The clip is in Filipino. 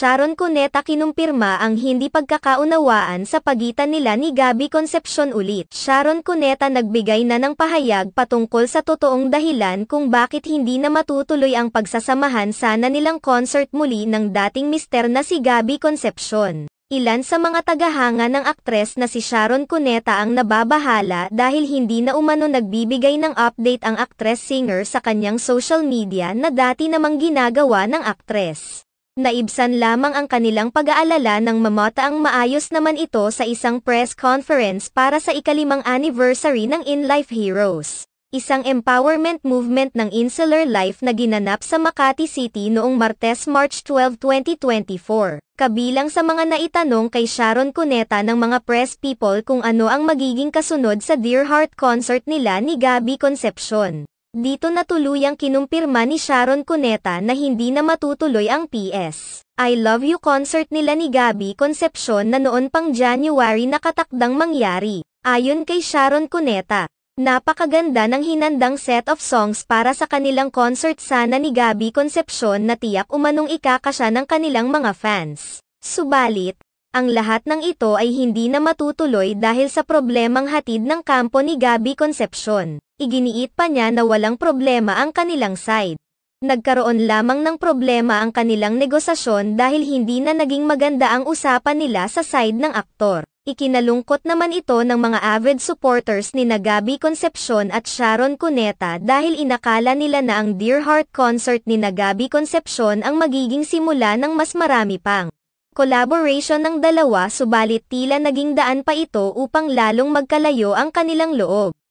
Sharon Cuneta kinumpirma ang hindi pagkakaunawaan sa pagitan nila ni Gabby Concepcion ulit. Sharon Cuneta nagbigay na ng pahayag patungkol sa totoong dahilan kung bakit hindi na matutuloy ang pagsasamahan sana nilang concert muli ng dating mister na si Gabby Concepcion. Ilan sa mga tagahanga ng aktres na si Sharon Cuneta ang nababahala dahil hindi na umano nagbibigay ng update ang aktres-singer sa kanyang social media na dati namang ginagawa ng aktres. Naibsan lamang ang kanilang pag-aalala nang mamataang maayos naman ito sa isang press conference para sa ikalimang anniversary ng In Life Heroes, isang empowerment movement ng Insular Life na ginanap sa Makati City noong Martes, March 12, 2024. Kabilang sa mga naitanong kay Sharon Cuneta ng mga press people kung ano ang magiging kasunod sa Dear Heart concert nila ni Gabby Concepcion. Dito na tuluyang kinumpirma ni Sharon Cuneta na hindi na matutuloy ang PS. I Love You concert nila ni Gabby Concepcion na noon pang January nakatakdang mangyari. Ayon kay Sharon Cuneta, napakaganda ng hinandang set of songs para sa kanilang concert sana ni Gabby Concepcion na tiyak umanong ikakasya ng kanilang mga fans. Subalit, ang lahat ng ito ay hindi na matutuloy dahil sa problemang hatid ng kampo ni Gabi Concepcion. Iginiit pa niya na walang problema ang kanilang side. Nagkaroon lamang ng problema ang kanilang negosasyon dahil hindi na naging maganda ang usapan nila sa side ng aktor. Ikinalungkot naman ito ng mga avid supporters ni Nagabi Concepcion at Sharon Cuneta dahil inakala nila na ang Dear Heart concert ni Nagabi Concepcion ang magiging simula ng mas marami pang collaboration ng dalawa subalit tila naging daan pa ito upang lalong magkalayo ang kanilang loob.